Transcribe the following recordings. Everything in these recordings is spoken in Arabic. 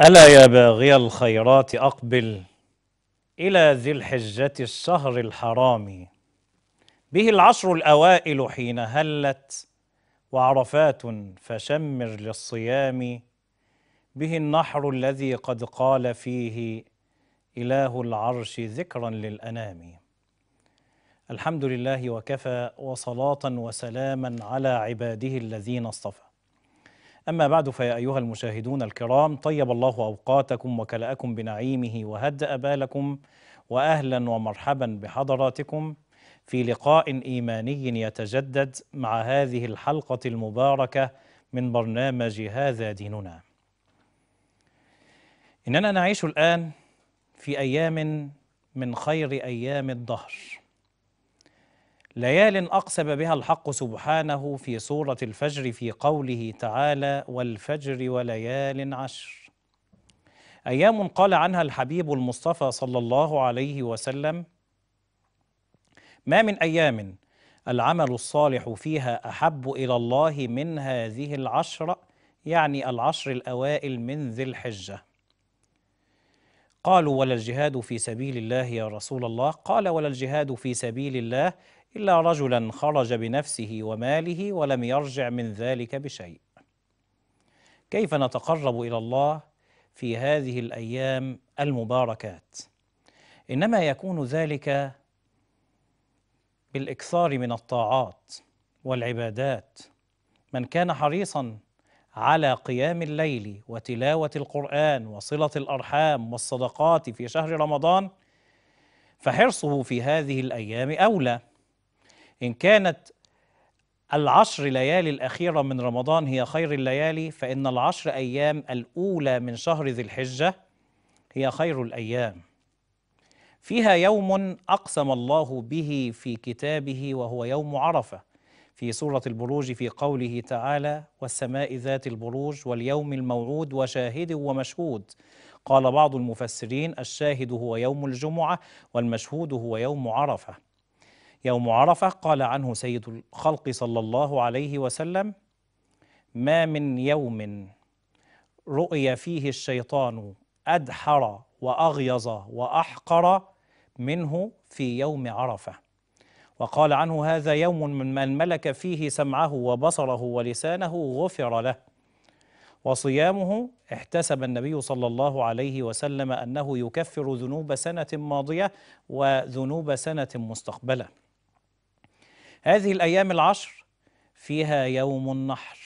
ألا يا باغي الخيرات أقبل إلى ذي الحجة الشهر الحرام به العشر الأوائل حين هلت وعرفات فشمر للصيام به النحر الذي قد قال فيه إله العرش ذكرا للأنام الحمد لله وكفى وصلاة وسلاما على عباده الذين اصطفى أما بعد فيا أيها المشاهدون الكرام طيب الله أوقاتكم وكلأكم بنعيمه وهدأ بالكم وأهلا ومرحبا بحضراتكم في لقاء إيماني يتجدد مع هذه الحلقة المباركة من برنامج هذا ديننا إننا نعيش الآن في أيام من خير أيام الدهر ليال أقسم بها الحق سبحانه في سورة الفجر في قوله تعالى والفجر وليال عشر أيام قال عنها الحبيب المصطفى صلى الله عليه وسلم ما من أيام العمل الصالح فيها أحب إلى الله من هذه العشر يعني العشر الأوائل من ذي الحجة قالوا ولا الجهاد في سبيل الله يا رسول الله قال ولا الجهاد في سبيل الله إلا رجلا خرج بنفسه وماله ولم يرجع من ذلك بشيء كيف نتقرب إلى الله في هذه الأيام المباركات إنما يكون ذلك بالإكثار من الطاعات والعبادات من كان حريصا على قيام الليل وتلاوة القرآن وصلة الأرحام والصدقات في شهر رمضان فحرصه في هذه الأيام أولى إن كانت العشر ليالي الأخيرة من رمضان هي خير الليالي فإن العشر أيام الأولى من شهر ذي الحجة هي خير الأيام فيها يوم أقسم الله به في كتابه وهو يوم عرفة في سورة البروج في قوله تعالى والسماء ذات البروج واليوم الموعود وشاهد ومشهود قال بعض المفسرين الشاهد هو يوم الجمعة والمشهود هو يوم عرفة يوم عرفه قال عنه سيد الخلق صلى الله عليه وسلم ما من يوم رؤي فيه الشيطان ادحر واغيظ واحقر منه في يوم عرفه وقال عنه هذا يوم من من ملك فيه سمعه وبصره ولسانه غفر له وصيامه احتسب النبي صلى الله عليه وسلم انه يكفر ذنوب سنه ماضيه وذنوب سنه مستقبله هذه الأيام العشر فيها يوم النحر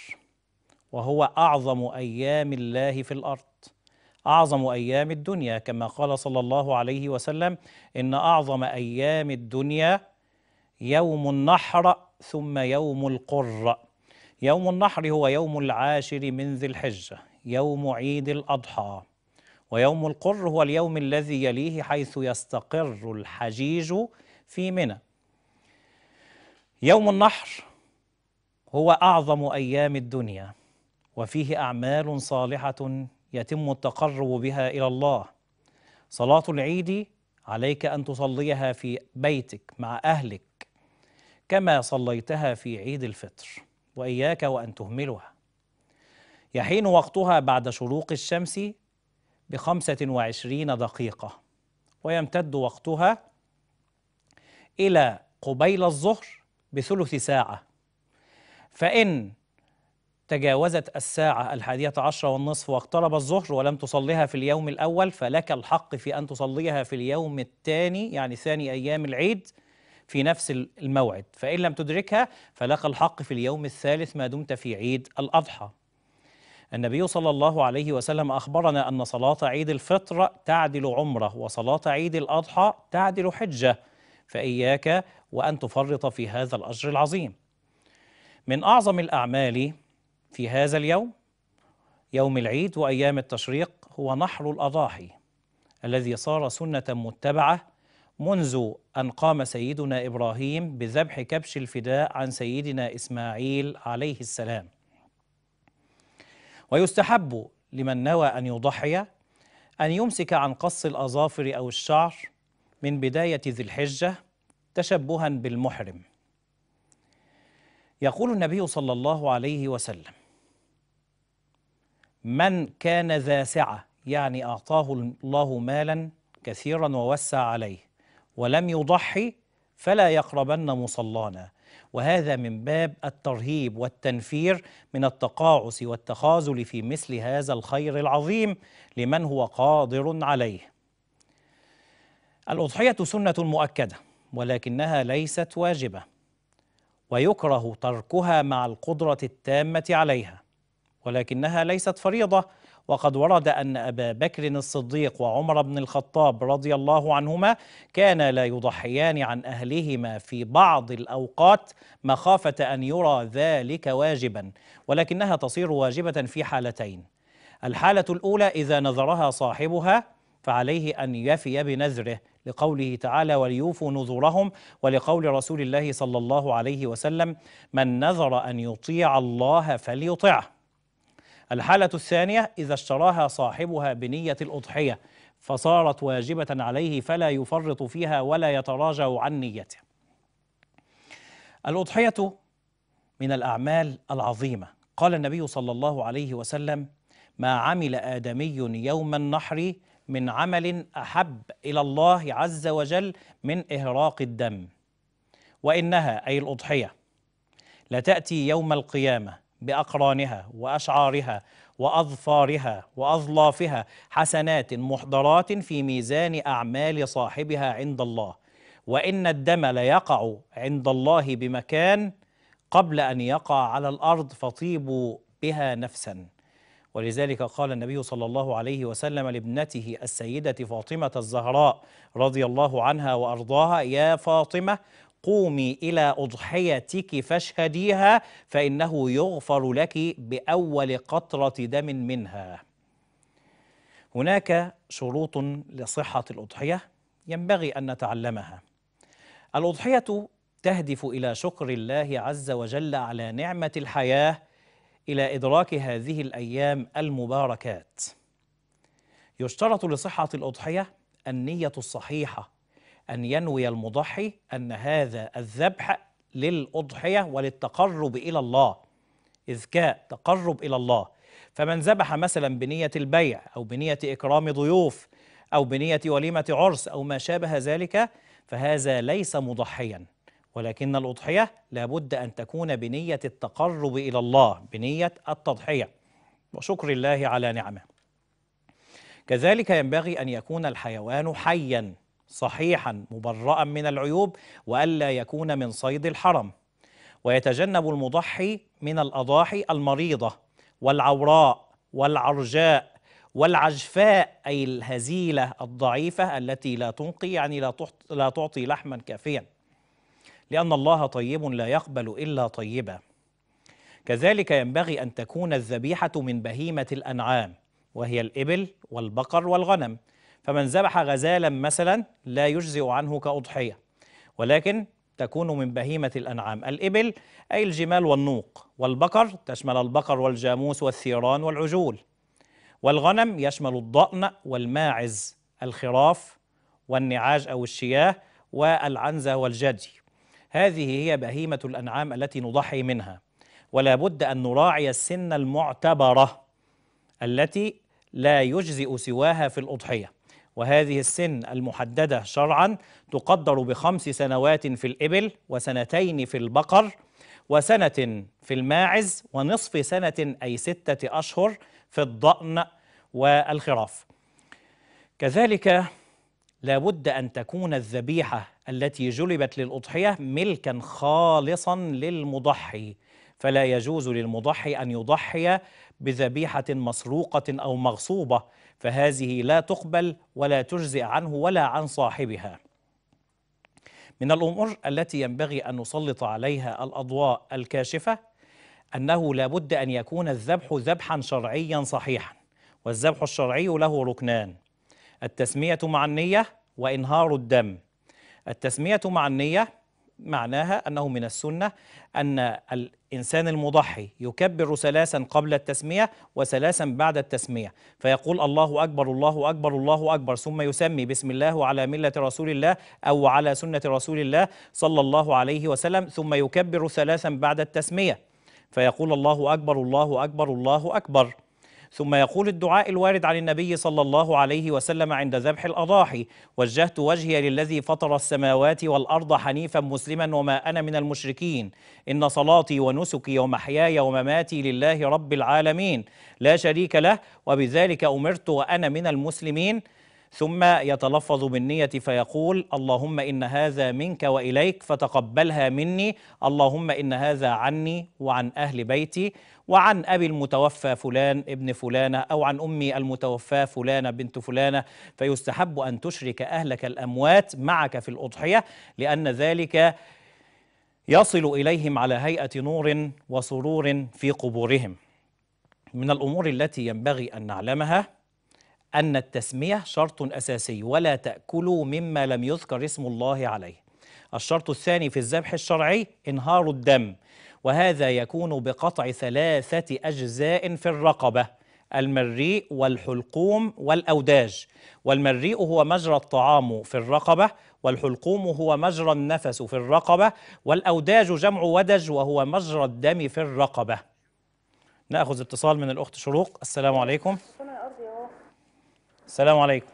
وهو أعظم أيام الله في الأرض أعظم أيام الدنيا كما قال صلى الله عليه وسلم إن أعظم أيام الدنيا يوم النحر ثم يوم القر يوم النحر هو يوم العاشر من ذي الحجة يوم عيد الأضحى ويوم القر هو اليوم الذي يليه حيث يستقر الحجيج في منى يوم النحر هو اعظم ايام الدنيا وفيه اعمال صالحه يتم التقرب بها الى الله صلاه العيد عليك ان تصليها في بيتك مع اهلك كما صليتها في عيد الفطر واياك وان تهملها يحين وقتها بعد شروق الشمس بخمسه وعشرين دقيقه ويمتد وقتها الى قبيل الظهر بثلث ساعة فإن تجاوزت الساعة الحادية عشرة والنصف واقترب الظهر ولم تصليها في اليوم الأول فلك الحق في أن تصليها في اليوم الثاني يعني ثاني أيام العيد في نفس الموعد فإن لم تدركها فلك الحق في اليوم الثالث ما دمت في عيد الأضحى النبي صلى الله عليه وسلم أخبرنا أن صلاة عيد الفطر تعدل عمرة وصلاة عيد الأضحى تعدل حجة فإياك وأن تفرط في هذا الأجر العظيم من أعظم الأعمال في هذا اليوم يوم العيد وأيام التشريق هو نحر الأضاحي الذي صار سنة متبعة منذ أن قام سيدنا إبراهيم بذبح كبش الفداء عن سيدنا إسماعيل عليه السلام ويستحب لمن نوى أن يضحي أن يمسك عن قص الأظافر أو الشعر من بداية ذي الحجة تشبها بالمحرم يقول النبي صلى الله عليه وسلم من كان ذا سعة يعني أعطاه الله مالا كثيرا ووسع عليه ولم يضحي فلا يقربن مصلانا وهذا من باب الترهيب والتنفير من التقاعس والتخاذل في مثل هذا الخير العظيم لمن هو قادر عليه الأضحية سنة مؤكدة ولكنها ليست واجبة ويكره تركها مع القدرة التامة عليها ولكنها ليست فريضة وقد ورد أن أبا بكر الصديق وعمر بن الخطاب رضي الله عنهما كانا لا يضحيان عن أهلهما في بعض الأوقات مخافة أن يرى ذلك واجبا ولكنها تصير واجبة في حالتين الحالة الأولى إذا نذرها صاحبها فعليه أن يفي بنذره لقوله تعالى وليوفوا نذورهم ولقول رسول الله صلى الله عليه وسلم من نذر أن يطيع الله فليطعه الحالة الثانية إذا اشتراها صاحبها بنية الأضحية فصارت واجبة عليه فلا يفرط فيها ولا يتراجع عن نيته. الأضحية من الأعمال العظيمة، قال النبي صلى الله عليه وسلم: ما عمل آدمي يوم النحر من عمل احب الى الله عز وجل من اهراق الدم وانها اي الاضحيه لتاتي يوم القيامه باقرانها واشعارها واظفارها واظلافها حسنات محضرات في ميزان اعمال صاحبها عند الله وان الدم ليقع عند الله بمكان قبل ان يقع على الارض فطيبوا بها نفسا ولذلك قال النبي صلى الله عليه وسلم لابنته السيدة فاطمة الزهراء رضي الله عنها وأرضاها يا فاطمة قومي إلى أضحيتك فاشهديها فإنه يغفر لك بأول قطرة دم منها هناك شروط لصحة الأضحية ينبغي أن نتعلمها الأضحية تهدف إلى شكر الله عز وجل على نعمة الحياة إلى إدراك هذه الأيام المباركات يشترط لصحة الأضحية النية الصحيحة أن ينوي المضحي أن هذا الذبح للأضحية وللتقرب إلى الله إذكاء تقرب إلى الله فمن ذبح مثلا بنية البيع أو بنية إكرام ضيوف أو بنية وليمة عرس أو ما شابه ذلك فهذا ليس مضحيا ولكن الأضحية لابد أن تكون بنية التقرب إلى الله بنية التضحية وشكر الله على نعمه كذلك ينبغي أن يكون الحيوان حيا صحيحا مبرأ من العيوب وألا يكون من صيد الحرم ويتجنب المضحي من الأضاحي المريضة والعوراء والعرجاء والعجفاء أي الهزيلة الضعيفة التي لا تنقي يعني لا تعطي لحما كافيا لأن الله طيب لا يقبل إلا طيبا كذلك ينبغي أن تكون الذبيحة من بهيمة الأنعام وهي الإبل والبقر والغنم فمن ذبح غزالا مثلا لا يجزئ عنه كأضحية ولكن تكون من بهيمة الأنعام الإبل أي الجمال والنوق والبقر تشمل البقر والجاموس والثيران والعجول والغنم يشمل الضأن والماعز الخراف والنعاج أو الشياه والعنزة والجدي هذه هي بهيمة الأنعام التي نضحي منها ولا بد أن نراعي السن المعتبرة التي لا يجزئ سواها في الأضحية وهذه السن المحددة شرعا تقدر بخمس سنوات في الإبل وسنتين في البقر وسنة في الماعز ونصف سنة أي ستة أشهر في الضأن والخراف كذلك لابد أن تكون الذبيحة التي جلبت للأضحية ملكا خالصا للمضحي فلا يجوز للمضحي أن يضحي بذبيحة مسروقة أو مغصوبة فهذه لا تقبل ولا تجزئ عنه ولا عن صاحبها من الأمور التي ينبغي أن نسلط عليها الأضواء الكاشفة أنه لابد أن يكون الذبح ذبحا شرعيا صحيحا والذبح الشرعي له ركنان التسمية مع النية وإنهار الدم التسمية مع النية معناها أنه من السنة أن الإنسان المضحي يكبر ثلاثا قبل التسمية وثلاثا بعد التسمية فيقول الله أكبر الله أكبر الله أكبر ثم يسمي بسم الله على ملة رسول الله أو على سنة رسول الله صلى الله عليه وسلم ثم يكبر ثلاثا بعد التسمية فيقول الله أكبر الله أكبر الله أكبر ثم يقول الدعاء الوارد عن النبي صلى الله عليه وسلم عند ذبح الأضاحي وجهت وجهي للذي فطر السماوات والأرض حنيفا مسلما وما أنا من المشركين إن صلاتي ونسكي ومحياي ومماتي لله رب العالمين لا شريك له وبذلك أمرت وأنا من المسلمين ثم يتلفظ بالنية فيقول اللهم إن هذا منك وإليك فتقبلها مني اللهم إن هذا عني وعن أهل بيتي وعن أبي المتوفى فلان ابن فلانة أو عن أمي المتوفاة فلانة بنت فلانة فيستحب أن تشرك أهلك الأموات معك في الأضحية لأن ذلك يصل إليهم على هيئة نور وسرور في قبورهم من الأمور التي ينبغي أن نعلمها أن التسمية شرط أساسي ولا تأكلوا مما لم يذكر اسم الله عليه الشرط الثاني في الذبح الشرعي إنهار الدم وهذا يكون بقطع ثلاثة أجزاء في الرقبة المريء والحلقوم والأوداج والمريء هو مجرى الطعام في الرقبة والحلقوم هو مجرى النفس في الرقبة والأوداج جمع ودج وهو مجرى الدم في الرقبة نأخذ اتصال من الأخت شروق السلام عليكم السلام عليكم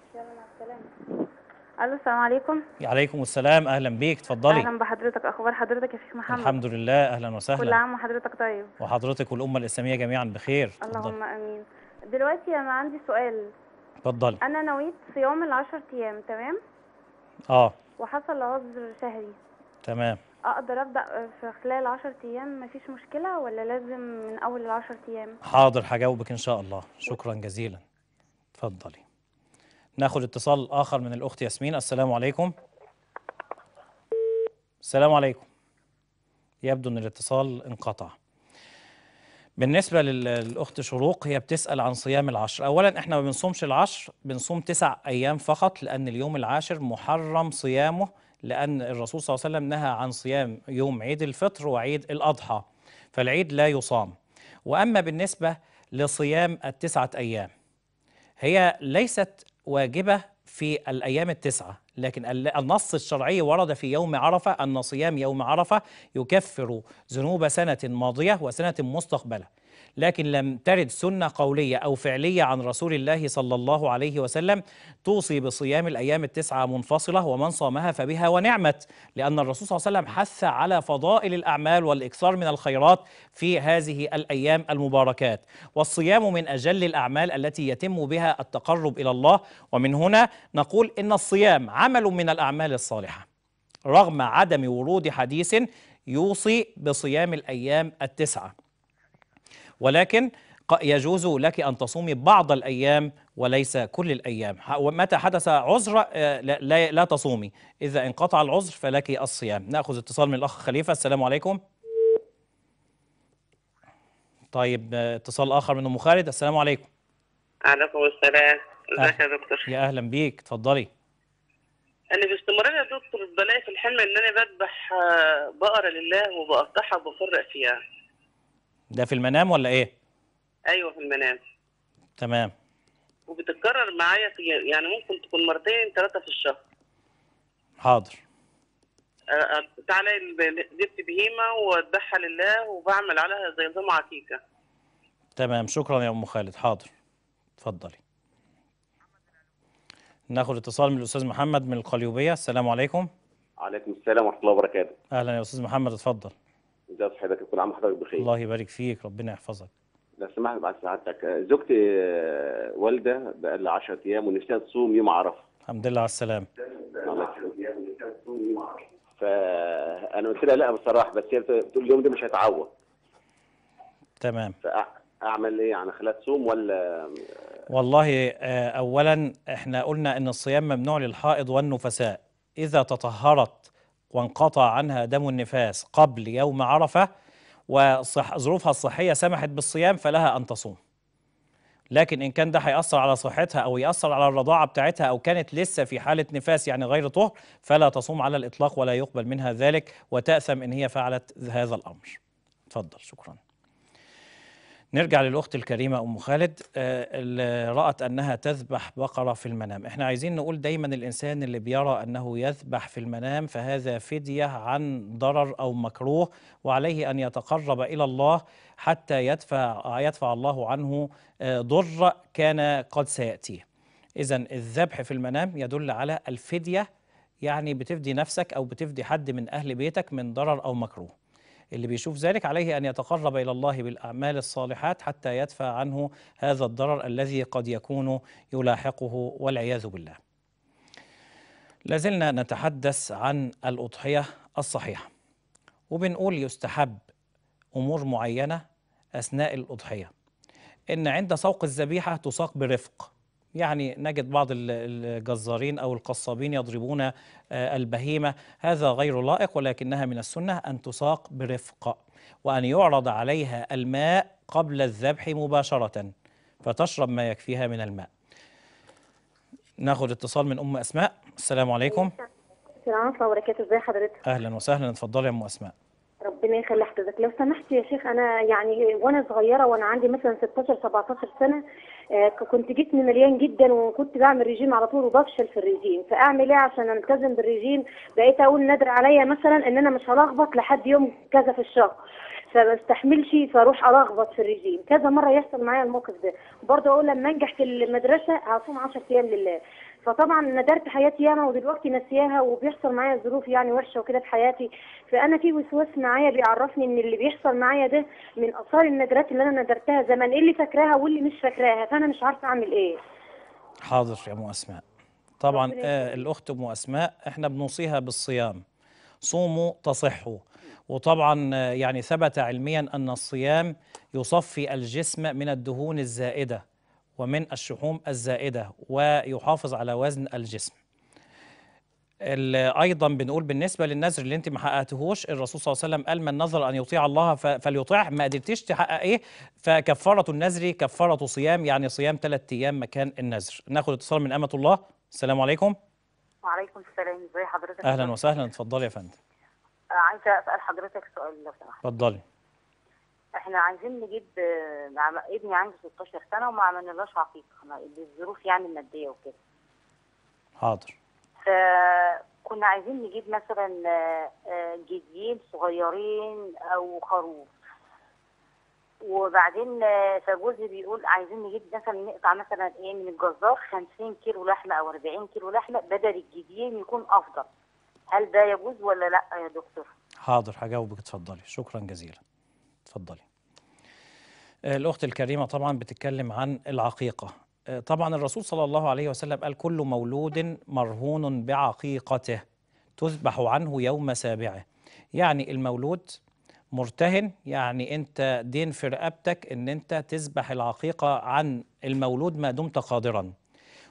الو السلام عليكم عليكم السلام اهلا بيك اتفضلي اهلا بحضرتك اخبار حضرتك يا شيخ محمد الحمد لله اهلا وسهلا كل عام وحضرتك طيب وحضرتك والامه الاسلاميه جميعا بخير اللهم امين دلوقتي انا عندي سؤال اتفضلي انا نويت صيام ال10 ايام تمام اه وحصل عذر شهري تمام اقدر ابدا في خلال 10 ايام مفيش مشكله ولا لازم من اول ال10 ايام حاضر هجاوبك ان شاء الله شكرا جزيلا اتفضلي ناخذ اتصال آخر من الأخت ياسمين السلام عليكم السلام عليكم يبدو أن الاتصال انقطع بالنسبة للأخت شروق هي بتسأل عن صيام العشر أولا إحنا ما بنصومش العشر بنصوم تسع أيام فقط لأن اليوم العاشر محرم صيامه لأن الرسول صلى الله عليه وسلم نهى عن صيام يوم عيد الفطر وعيد الأضحى فالعيد لا يصام وأما بالنسبة لصيام التسعة أيام هي ليست واجبة في الأيام التسعة لكن النص الشرعي ورد في يوم عرفة أن صيام يوم عرفة يكفر ذنوب سنة ماضية وسنة مستقبلة لكن لم ترد سنة قولية أو فعلية عن رسول الله صلى الله عليه وسلم توصي بصيام الأيام التسعة منفصلة ومن صامها فبها ونعمت لأن الرسول صلى الله عليه وسلم حث على فضائل الأعمال والإكثار من الخيرات في هذه الأيام المباركات والصيام من أجل الأعمال التي يتم بها التقرب إلى الله ومن هنا نقول إن الصيام عمل من الأعمال الصالحة رغم عدم ورود حديث يوصي بصيام الأيام التسعة ولكن يجوز لك أن تصومي بعض الأيام وليس كل الأيام ومتى حدث عذر آه، لا, لا تصومي إذا انقطع العذر فلك الصيام نأخذ اتصال من الأخ خليفة السلام عليكم طيب آه، اتصال آخر من أم خالد السلام عليكم عليكم السلام ازيك يا دكتور يا أهلا بيك اتفضلي انا باستمرار يا دكتور بلاقي في الحلم ان انا بذبح آه، بقره لله وبقطعها وبفرق فيها ده في المنام ولا ايه؟ ايوه في المنام تمام وبتتكرر معايا في يعني ممكن تكون مرتين ثلاثه في الشهر حاضر تعالى جبت بهيمه واذبحها لله وبعمل عليها زي نظام عكيكه تمام شكرا يا ام خالد حاضر اتفضلي ناخد اتصال من الاستاذ محمد من القليوبيه السلام عليكم وعليكم السلام ورحمه الله وبركاته اهلا يا استاذ محمد اتفضل ازي حضرتك عام حضرتك بخير الله يبارك فيك ربنا يحفظك لو سمحت بعد سعادتك زوجتي آه، والده بقى لها 10 ايام ونفسها تصوم يوم عرفه الحمد لله على السلامه فانا قلت لها لا بصراحه بس هي بتقول اليوم ده مش هتعوض تمام اعمل ايه يعني خلاها تصوم ولا والله آه، اولا احنا قلنا ان الصيام ممنوع للحائض والنفساء اذا تطهرت وانقطع عنها دم النفاس قبل يوم عرفه وظروفها الصحية سمحت بالصيام فلها أن تصوم لكن إن كان ده هيأثر على صحتها أو يأثر على الرضاعة بتاعتها أو كانت لسه في حالة نفاس يعني غير طهر فلا تصوم على الإطلاق ولا يقبل منها ذلك وتأثم إن هي فعلت هذا الأمر تفضل شكراً نرجع للأخت الكريمة أم خالد آه، اللي رأت أنها تذبح بقرة في المنام إحنا عايزين نقول دايما الإنسان اللي بيرى أنه يذبح في المنام فهذا فدية عن ضرر أو مكروه وعليه أن يتقرب إلى الله حتى يدفع, يدفع الله عنه آه، ضر كان قد سيأتيه إذا الذبح في المنام يدل على الفدية يعني بتفدي نفسك أو بتفدي حد من أهل بيتك من ضرر أو مكروه اللي بيشوف ذلك عليه أن يتقرب إلى الله بالأعمال الصالحات حتى يدفع عنه هذا الضرر الذي قد يكون يلاحقه والعياذ بالله لازلنا نتحدث عن الأضحية الصحيحة وبنقول يستحب أمور معينة أثناء الأضحية إن عند سوق الذبيحة تساق برفق يعني نجد بعض الجزارين أو القصابين يضربون آه، البهيمة هذا غير لائق ولكنها من السنة أن تساق برفق وأن يعرض عليها الماء قبل الذبح مباشرة فتشرب ما يكفيها من الماء ناخد اتصال من أم أسماء السلام عليكم السلام عليكم ورحمة الله وبركاته ازي حضرتك أهلا وسهلا اتفضلي يا أم أسماء ربنا يخلي حضرتك لو سمحت يا شيخ انا يعني وانا صغيره وانا عندي مثلا 16 17 سنه آه، كنت جسمي مليان جدا وكنت بعمل ريجيم على طول وبفشل في الريجيم فاعمل ايه عشان التزم بالريجيم بقيت اقول نادر عليا مثلا ان انا مش هلخبط لحد يوم كذا في الشهر فما استحملش فاروح الخبط في الريجيم كذا مره يحصل معايا الموقف ده برضه اقول لما انجح في المدرسه هصوم 10 ايام لله فطبعا ندرت حياتي ياما ودلوقتي نسياها وبيحصل معايا ظروف يعني وحشه وكده في حياتي فانا في وسواس معايا بيعرفني ان اللي بيحصل معايا ده من اثار الندرات اللي انا ندرتها زمان ايه اللي فاكراها واللي مش فاكراها فانا مش عارفه اعمل ايه حاضر يا ام اسماء طبعا آه الاخت ام اسماء احنا بنوصيها بالصيام صوموا تصحوا وطبعا آه، يعني ثبت علميا ان الصيام يصفي الجسم من الدهون الزائده ومن الشحوم الزائدة ويحافظ على وزن الجسم ايضا بنقول بالنسبه للنذر اللي انت ما حققتهوش الرسول صلى الله عليه وسلم قال من نذر ان يطيع الله فليطيعه ما قدرتيش تحقق ايه فكفاره النذر كفاره صيام يعني صيام ثلاث ايام مكان النذر ناخد اتصال من امه الله السلام عليكم وعليكم السلام ازي حضرتك اهلا وسهلا اتفضلي يا فندم عايزه اسال حضرتك سؤال لو سمحت اتفضلي احنا عايزين نجيب مع ابني عنده 16 سنه وما عملناش عقيقه للظروف يعني الماديه وكده حاضر فكنا عايزين نجيب مثلا آه، جديين صغيرين او خروف وبعدين آه، فجوزي بيقول عايزين نجيب مثلا نقطع مثلا ايه من الجزار 50 كيلو لحمه او 40 كيلو لحمه بدل الجديين يكون افضل هل ده يجوز ولا لا يا دكتور حاضر هجاوبك اتفضلي شكرا جزيلا تفضلي آه، الأخت الكريمة طبعا بتتكلم عن العقيقة آه، طبعا الرسول صلى الله عليه وسلم قال كل مولود مرهون بعقيقته تذبح عنه يوم سابعه يعني المولود مرتهن يعني انت دين في رقبتك ان انت تذبح العقيقه عن المولود ما دمت قادرا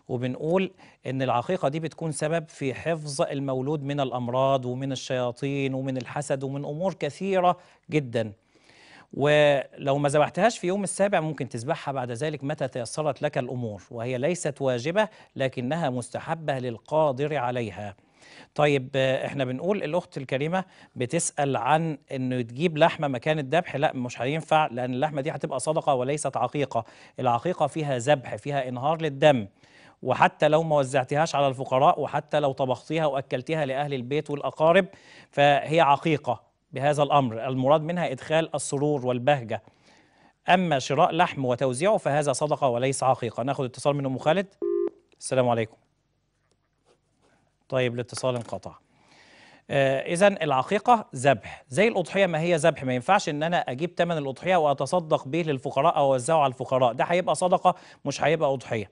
وبنقول ان العقيقه دي بتكون سبب في حفظ المولود من الامراض ومن الشياطين ومن الحسد ومن امور كثيره جدا ولو ما ذبحتهاش في يوم السابع ممكن تذبحها بعد ذلك متى تيسرت لك الأمور وهي ليست واجبة لكنها مستحبة للقادر عليها طيب احنا بنقول الاخت الكريمه بتسال عن انه تجيب لحمه مكان الذبح لا مش هينفع لان اللحمه دي هتبقى صدقه وليست عقيقه العقيقه فيها ذبح فيها انهار للدم وحتى لو ما وزعتهاش على الفقراء وحتى لو طبختيها واكلتيها لاهل البيت والاقارب فهي عقيقه بهذا الأمر المراد منها إدخال السرور والبهجة أما شراء لحم وتوزيعه فهذا صدقة وليس عقيقة ناخذ اتصال من أم خالد السلام عليكم طيب الاتصال انقطع آه، إذا العقيقة ذبح زي الأضحية ما هي ذبح ما ينفعش إن أنا أجيب ثمن الأضحية وأتصدق به للفقراء أو أوزعه على الفقراء ده هيبقى صدقة مش هيبقى أضحية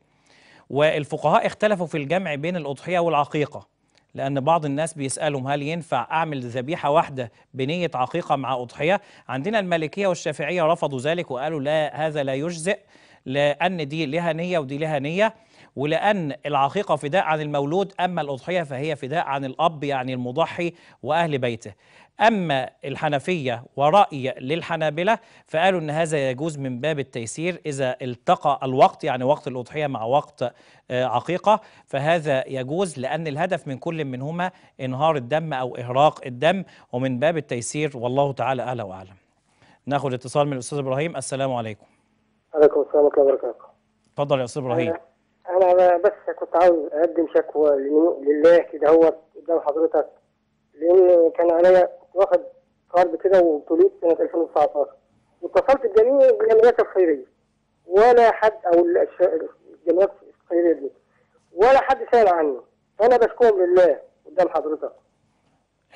والفقهاء اختلفوا في الجمع بين الأضحية والعقيقة لأن بعض الناس بيسألهم هل ينفع أعمل ذبيحة واحدة بنية عقيقة مع أضحية؟ عندنا المالكية والشافعية رفضوا ذلك وقالوا لا هذا لا يجزئ لأن دي لها نية ودي لها نية ولأن العقيقة فداء عن المولود أما الأضحية فهي فداء عن الأب يعني المضحي وأهل بيته أما الحنفية ورأي للحنابلة فقالوا أن هذا يجوز من باب التيسير إذا التقى الوقت يعني وقت الأضحية مع وقت آه، عقيقة فهذا يجوز لأن الهدف من كل منهما إنهار الدم أو إهراق الدم ومن باب التيسير والله تعالى أعلى وأعلم ناخذ اتصال من الأستاذ إبراهيم السلام عليكم عليكم السلام ورحمة الله وبركاته اتفضل يا أستاذ إبراهيم انا بس كنت عاوز اقدم شكوى لله كده هو قدام حضرتك لان كان عليا كنت واخد قرض كده وابتليت سنه 2019 واتصلت بجميع الجمعيات الخيريه ولا حد او الجمعيات الخيريه دي ولا حد سال عني فانا بشكوهم لله قدام حضرتك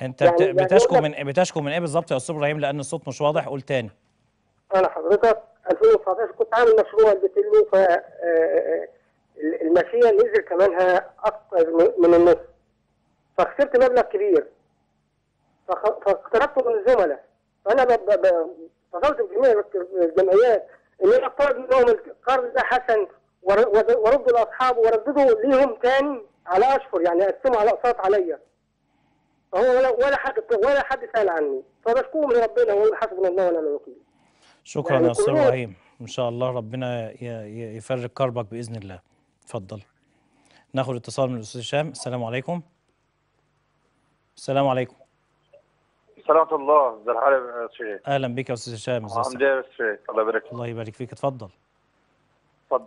انت يعني, يعني بتشكو من بتشكو من ايه بالظبط يا استاذ ابراهيم لان الصوت مش واضح قول تاني انا حضرتك 2019 كنت عامل مشروع البتلو ف آه، آه، آه، الماشيه نزل ثمنها اكثر من النص فخسرت مبلغ كبير فاقترضت من الزملاء فانا فصلت بجميع الجمعيات ان انا اقترض منهم القرض ده حسن وارد لاصحابه واردده ليهم تاني على اشهر يعني اقسمه على اقساط عليا فهو ولا ولا حد ولا حد سال عني فبشكوه من ربنا هو حسبنا الله ونعم الوكيل شكرا يا يعني استاذ ابراهيم ان شاء الله ربنا يفرج كربك باذن الله اتفضل ناخد اتصال من الاستاذ هشام السلام عليكم السلام عليكم سلامة الله ازي الحال يا شيخ اهلا بك يا استاذ هشام ازي الحمد لله يا شيخ الله يبارك فيك الله يبارك فيك اتفضل اتفضل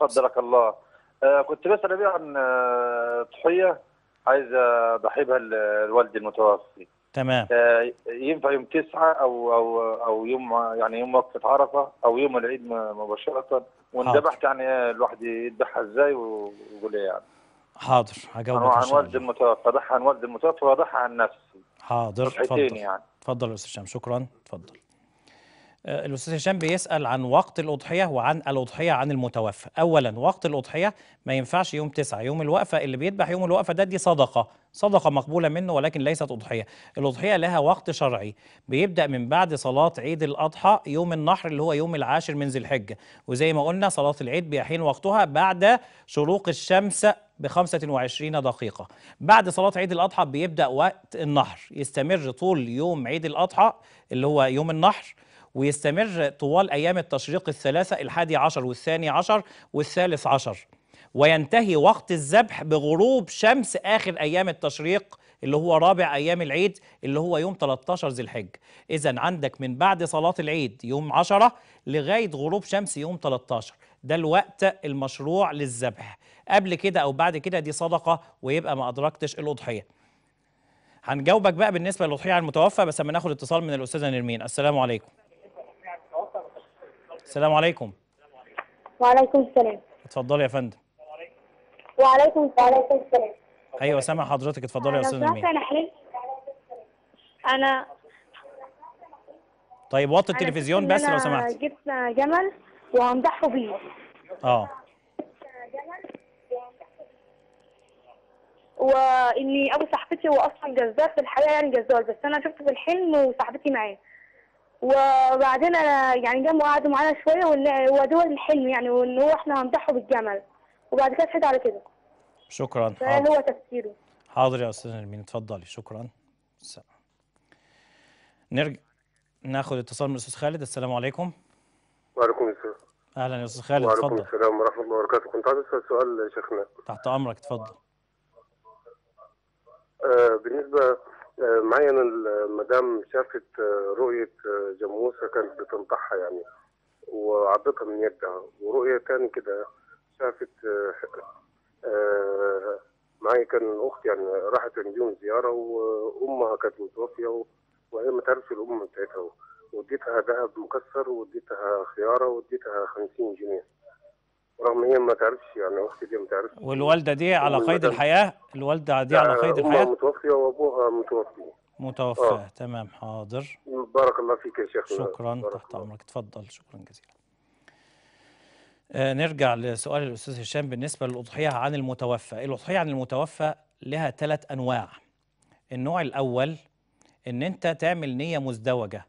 اتفضلك الله آه، كنت بسأل عن آه، ضحية عايز أضحي آه، بها الوالد المتوفي تمام آه، ينفع يوم تسعة او او او يوم يعني يوم وقفه عرفه او يوم العيد مباشره وانذبحت يعني الواحد يذبحها ازاي ويقول ايه يعني حاضر هجاوبك عن والد المتوفى ضحى عن والد المتوفى وضحى عن نفسي حاضر اتفضل يعني. اتفضل يا استاذ هشام شكرا اتفضل آه، الاستاذ هشام بيسال عن وقت الاضحيه وعن الاضحيه عن المتوفى اولا وقت الاضحيه ما ينفعش يوم تسعة يوم الوقفه اللي بيذبح يوم الوقفه ده دي صدقه صدقه مقبوله منه ولكن ليست اضحيه الاضحيه لها وقت شرعي بيبدا من بعد صلاه عيد الاضحى يوم النحر اللي هو يوم العاشر من ذي الحجه وزي ما قلنا صلاه العيد بيحين وقتها بعد شروق الشمس ب 25 دقيقة. بعد صلاة عيد الأضحى بيبدأ وقت النحر، يستمر طول يوم عيد الأضحى اللي هو يوم النحر ويستمر طوال أيام التشريق الثلاثة الحادي عشر والثاني عشر والثالث عشر وينتهي وقت الذبح بغروب شمس آخر أيام التشريق اللي هو رابع أيام العيد اللي هو يوم 13 ذي الحج إذا عندك من بعد صلاة العيد يوم 10 لغاية غروب شمس يوم 13 ده الوقت المشروع للذبح قبل كده أو بعد كده دي صدقة ويبقى ما أدركتش الأضحية هنجاوبك بقى بالنسبة للأضحية على المتوفى بس لما ناخد اتصال من الأستاذة نرمين السلام عليكم السلام عليكم وعليكم السلام اتفضلي يا فندم وعليكم وعليكم السلام ايوه سامع حضرتك اتفضلي يا استاذ مين انا حلمت انا طيب وطي التلفزيون بس لو سمحت انا جبت جمل وهنضحوا بيه اه واني ابو صاحبتي هو اصلا جذاب في الحياه يعني جذاب بس انا شفته في الحلم وصاحبتي معاه وبعدين انا يعني جم وقعدوا معانا شويه ودول الحلم يعني وان هو احنا هنضحوا بالجمل وبعد كده صحيت على كده شكرا حاضر هو تفسيره حاضر يا استاذ نرمين اتفضلي شكرا سلام. نرجع ناخد اتصال من الاستاذ خالد السلام عليكم وعليكم السلام اهلا يا استاذ خالد اتفضل وعليكم السلام ورحمه الله وبركاته كنت عايز اسال سؤال شيخنا تحت امرك اتفضل آه بالنسبه آه، معايا انا المدام شافت آه، رؤيه آه، جاموسه كانت بتنطحها يعني وعضتها من يدها ورؤيه تاني كده شافت معايا كان أختي يعني راحت عندهم زياره وامها كانت متوفيه وهي ما تعرفش الام بتاعتها وديتها ذهب مكسر وديتها خياره وديتها 50 جنيه رغم هي ما تعرفش يعني اختي دي ما تعرفش والوالده دي على قيد الحياه الوالده دي على قيد الحياه امها متوفيه وابوها متوفي متوفى آه. تمام حاضر بارك الله فيك يا شيخ شكرا تحت امرك اتفضل شكرا جزيلا آه نرجع لسؤال الاستاذ هشام بالنسبه للاضحيه عن المتوفى الاضحيه عن المتوفى لها ثلاث انواع النوع الاول ان انت تعمل نيه مزدوجه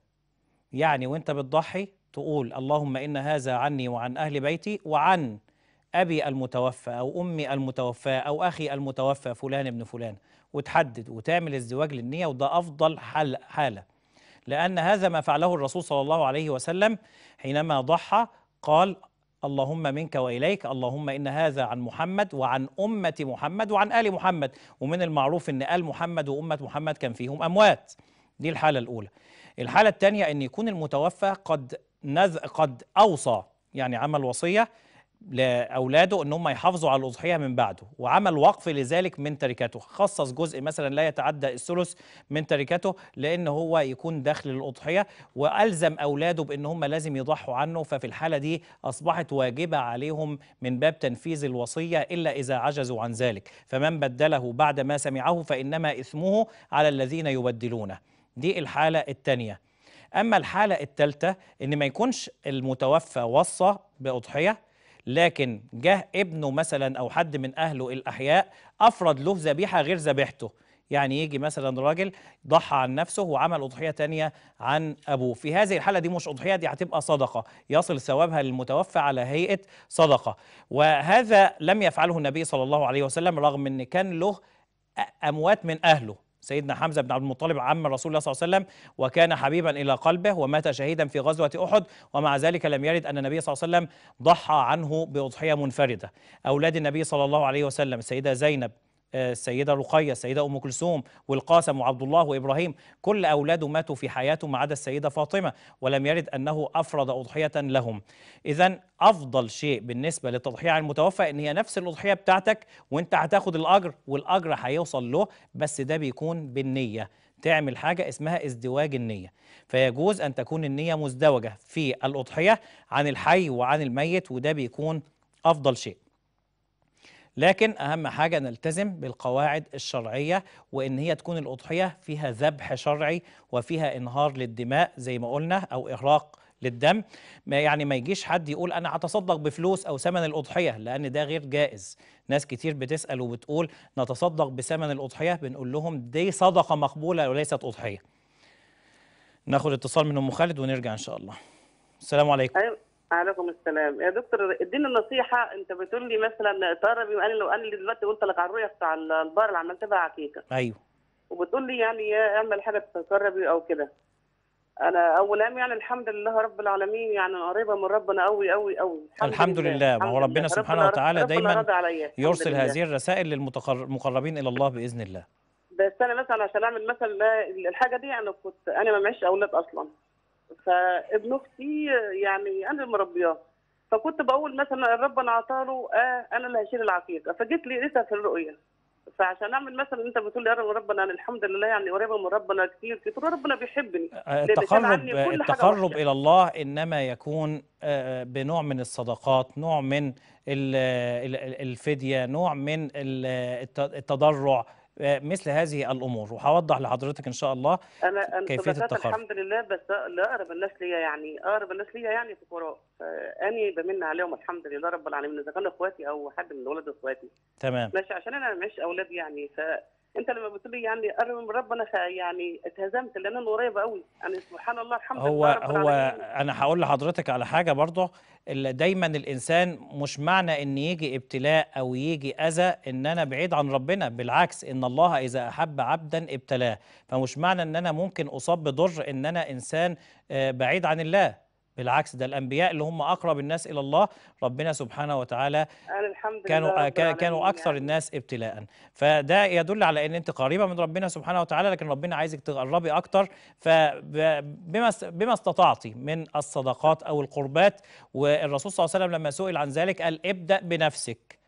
يعني وانت بتضحي تقول اللهم إن هذا عني وعن أهل بيتي وعن أبي المتوفى أو أمي المتوفاة أو أخي المتوفى فلان ابن فلان وتحدد وتعمل الزواج للنية وده أفضل حال حالة لأن هذا ما فعله الرسول صلى الله عليه وسلم حينما ضحى قال اللهم منك واليك اللهم ان هذا عن محمد وعن امه محمد وعن ال محمد ومن المعروف ان ال محمد وامه محمد كان فيهم اموات دي الحاله الاولى الحاله الثانيه ان يكون المتوفى قد نذ قد اوصى يعني عمل وصيه لاولاده ان هم يحافظوا على الاضحيه من بعده وعمل وقف لذلك من تركته خصص جزء مثلا لا يتعدى الثلث من تركته لان هو يكون دخل الاضحيه والزم اولاده بان هم لازم يضحوا عنه ففي الحاله دي اصبحت واجبه عليهم من باب تنفيذ الوصيه الا اذا عجزوا عن ذلك فمن بدله بعد ما سمعه فانما اثمه على الذين يبدلونه دي الحاله الثانيه اما الحاله الثالثه ان ما يكونش المتوفى وصى باضحيه لكن جه ابنه مثلا او حد من اهله الاحياء افرض له ذبيحه غير ذبيحته يعني يجي مثلا راجل ضحى عن نفسه وعمل أضحية تانية عن أبوه في هذه الحالة دي مش أضحية دي هتبقى صدقة يصل ثوابها للمتوفى على هيئة صدقة وهذا لم يفعله النبي صلى الله عليه وسلم رغم أن كان له أموات من أهله سيدنا حمزة بن عبد المطلب عم رسول الله صلى الله عليه وسلم وكان حبيبا إلى قلبه ومات شهيدا في غزوة أحد ومع ذلك لم يرد أن النبي صلى الله عليه وسلم ضحى عنه بأضحية منفردة أولاد النبي صلى الله عليه وسلم السيدة زينب آه، السيدة رقية السيدة أم كلثوم والقاسم وعبد الله وإبراهيم كل أولاده ماتوا في حياته ما عدا السيدة فاطمة ولم يرد أنه أفرض أضحية لهم إذا أفضل شيء بالنسبة للتضحية عن المتوفى إن هي نفس الأضحية بتاعتك وأنت هتاخد الأجر والأجر هيوصل له بس ده بيكون بالنية تعمل حاجة اسمها ازدواج النية فيجوز أن تكون النية مزدوجة في الأضحية عن الحي وعن الميت وده بيكون أفضل شيء لكن أهم حاجة نلتزم بالقواعد الشرعية وإن هي تكون الأضحية فيها ذبح شرعي وفيها إنهار للدماء زي ما قلنا أو إغراق للدم ما يعني ما يجيش حد يقول انا هتصدق بفلوس او ثمن الاضحيه لان ده غير جائز ناس كتير بتسال وبتقول نتصدق بثمن الاضحيه بنقول لهم دي صدقه مقبوله وليست اضحيه ناخد اتصال من ام خالد ونرجع ان شاء الله السلام عليكم أيوة. عليكم السلام يا دكتور اديني النصيحه انت بتقول لي مثلا طربي وانا لو انا دلوقتي قلت لك على الرؤيه بتاع البار اللي عملتها بقى عكيكه ايوه وبتقول لي يعني اعمل حاجه تقربي او كده انا اول يعني الحمد لله رب العالمين يعني قريبه من ربنا قوي قوي قوي الحمد, الحمد لله, لله. ما هو ربنا, ربنا سبحانه وتعالى دايما يرسل هذه الرسائل للمقربين الى الله باذن الله بس انا مثلا عشان اعمل مثلا الحاجه دي انا كنت انا ما معيش اولاد اصلا فابن اختي يعني انا اللي مربياه فكنت بقول مثلا ربنا عطاله اه انا اللي هشيل العقيقه فجيت لقيتها في الرؤيه فعشان اعمل مثلا انت بتقول يا رب ربنا انا الحمد لله يعني قريبه من ربنا كتير كتير ربنا بيحبني آه، التقرب التقرب الى الله انما يكون آه، بنوع من الصدقات نوع من آه، الفديه نوع من التضرع آه، مثل هذه الامور وهوضح لحضرتك ان شاء الله انا انا كيفيه التخرج الحمد لله بس لا اقرب الناس ليا يعني اقرب الناس ليا يعني فقراء اني بمن عليهم الحمد لله رب العالمين اذا كانوا اخواتي او حد من اولاد اخواتي تمام ماشي عشان انا معيش اولاد يعني ف انت لما بتقول لي يعني قرب ربنا يعني اتهزمت لان انا قريبه قوي يعني سبحان الله الحمد لله هو هو انا هقول لحضرتك على حاجه برضه دايما الانسان مش معنى ان يجي ابتلاء او يجي اذى ان انا بعيد عن ربنا بالعكس ان الله اذا احب عبدا ابتلاه فمش معنى ان انا ممكن اصاب بضر ان انا انسان آه، بعيد عن الله بالعكس ده الانبياء اللي هم اقرب الناس الى الله ربنا سبحانه وتعالى الحمد كانوا لله كانوا آه، اكثر يعني. الناس ابتلاء فده يدل على ان انت قريبه من ربنا سبحانه وتعالى لكن ربنا عايزك تقربي اكثر فبما بما استطعتي من الصدقات او القربات والرسول صلى الله عليه وسلم لما سئل عن ذلك قال ابدا بنفسك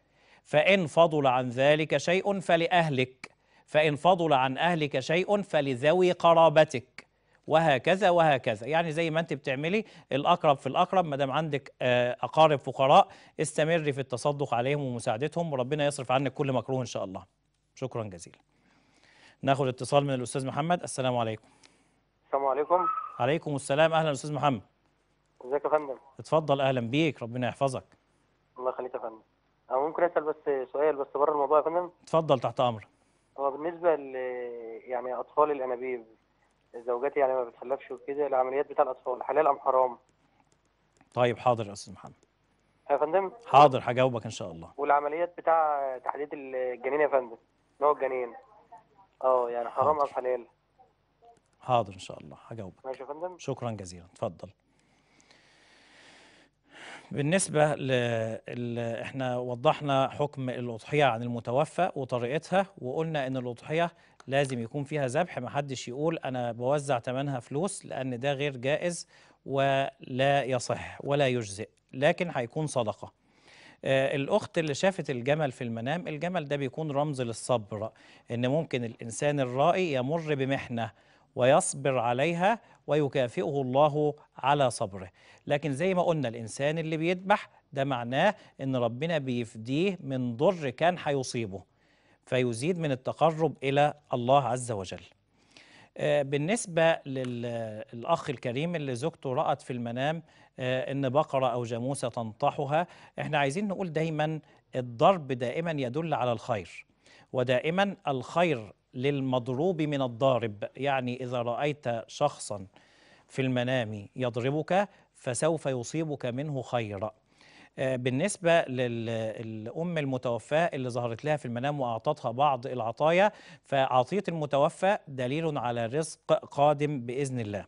فان فضل عن ذلك شيء فلاهلك فان فضل عن اهلك شيء فلذوي قرابتك وهكذا وهكذا يعني زي ما انت بتعملي الاقرب في الاقرب ما دام عندك آه، اقارب فقراء استمري في التصدق عليهم ومساعدتهم وربنا يصرف عنك كل مكروه ان شاء الله شكرا جزيلا ناخد اتصال من الاستاذ محمد السلام عليكم السلام عليكم عليكم السلام اهلا استاذ محمد ازيك يا فندم اتفضل اهلا بيك ربنا يحفظك الله يخليك يا فندم انا ممكن اسال بس سؤال بس بره الموضوع يا فندم اتفضل تحت امرك هو بالنسبه ل يعني اطفال الانابيب زوجتي يعني ما بتخلفش وكده العمليات بتاع الاطفال حلال ام حرام طيب حاضر يا استاذ محمد يا فندم حاضر هجاوبك ان شاء الله والعمليات بتاع تحديد الجنين يا فندم نوع الجنين اه يعني حرام ام حلال حاضر ان شاء الله هجاوبك ماشي يا فندم شكرا جزيلا اتفضل بالنسبة ل... احنا وضحنا حكم الأضحية عن المتوفى وطريقتها وقلنا إن الأضحية لازم يكون فيها ذبح ما حدش يقول أنا بوزع تمنها فلوس لأن ده غير جائز ولا يصح ولا يجزئ لكن هيكون صدقة آه، الأخت اللي شافت الجمل في المنام الجمل ده بيكون رمز للصبر إن ممكن الإنسان الرائي يمر بمحنة ويصبر عليها ويكافئه الله على صبره لكن زي ما قلنا الإنسان اللي بيذبح ده معناه إن ربنا بيفديه من ضر كان هيصيبه فيزيد من التقرب إلى الله عز وجل آه، بالنسبة للأخ الكريم اللي زوجته رأت في المنام آه، إن بقرة أو جاموسة تنطحها إحنا عايزين نقول دايما الضرب دائما يدل على الخير ودائما الخير للمضروب من الضارب يعني إذا رأيت شخصا في المنام يضربك فسوف يصيبك منه خيرا آه، بالنسبة للأم المتوفاة اللي ظهرت لها في المنام وأعطتها بعض العطايا فعطية المتوفى دليل على رزق قادم بإذن الله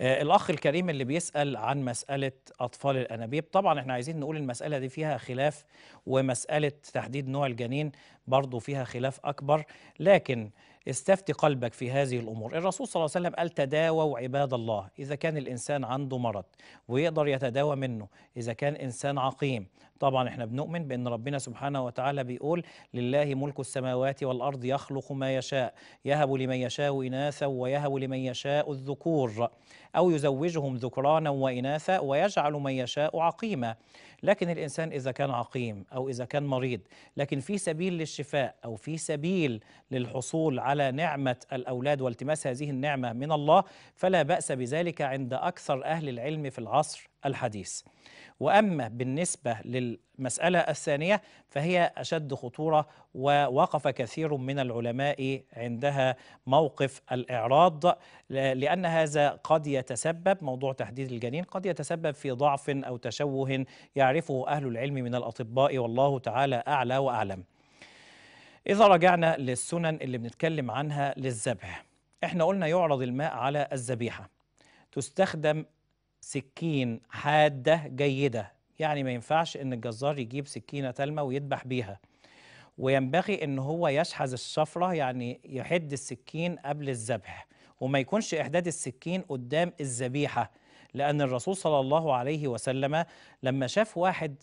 آه، الأخ الكريم اللي بيسأل عن مسألة أطفال الأنابيب طبعا احنا عايزين نقول المسألة دي فيها خلاف ومسألة تحديد نوع الجنين برضو فيها خلاف أكبر لكن استفتي قلبك في هذه الأمور الرسول صلى الله عليه وسلم قال تداووا عباد الله إذا كان الإنسان عنده مرض ويقدر يتداوى منه إذا كان إنسان عقيم طبعا احنا بنؤمن بان ربنا سبحانه وتعالى بيقول لله ملك السماوات والارض يخلق ما يشاء يهب لمن يشاء اناثا ويهب لمن يشاء الذكور او يزوجهم ذكرانا واناثا ويجعل من يشاء عقيما لكن الانسان اذا كان عقيم او اذا كان مريض لكن في سبيل للشفاء او في سبيل للحصول على نعمه الاولاد والتماس هذه النعمه من الله فلا باس بذلك عند اكثر اهل العلم في العصر الحديث وأما بالنسبة للمسألة الثانية فهي أشد خطورة ووقف كثير من العلماء عندها موقف الإعراض لأن هذا قد يتسبب موضوع تحديد الجنين قد يتسبب في ضعف أو تشوه يعرفه أهل العلم من الأطباء والله تعالى أعلى وأعلم إذا رجعنا للسنن اللي بنتكلم عنها للذبح احنا قلنا يعرض الماء على الذبيحة تستخدم سكين حادة جيدة يعني ما ينفعش ان الجزار يجيب سكينة تلمة ويذبح بيها وينبغي ان هو يشحذ الشفرة يعني يحد السكين قبل الذبح وما يكونش احداد السكين قدام الذبيحة لأن الرسول صلى الله عليه وسلم لما شاف واحد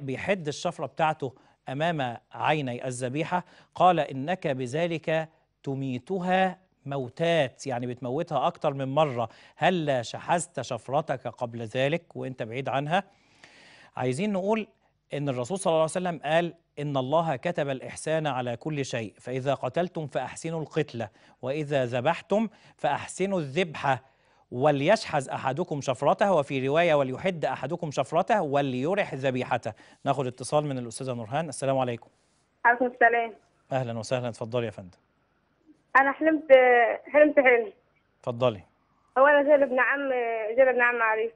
بيحد الشفرة بتاعته أمام عيني الذبيحة قال إنك بذلك تميتها موتات يعني بتموتها أكتر من مرة هل شحذت شفرتك قبل ذلك وأنت بعيد عنها عايزين نقول إن الرسول صلى الله عليه وسلم قال إن الله كتب الإحسان على كل شيء فإذا قتلتم فأحسنوا القتلة وإذا ذبحتم فأحسنوا الذبحة وليشحذ أحدكم شفرته وفي رواية وليحد أحدكم شفرته وليرح ذبيحته ناخد اتصال من الأستاذة نورهان السلام عليكم عليكم السلام أهلا وسهلا اتفضلي يا فندم انا حلمت حلمت حلم اتفضلي هو انا جاي ابن عم جاي ابن عم علي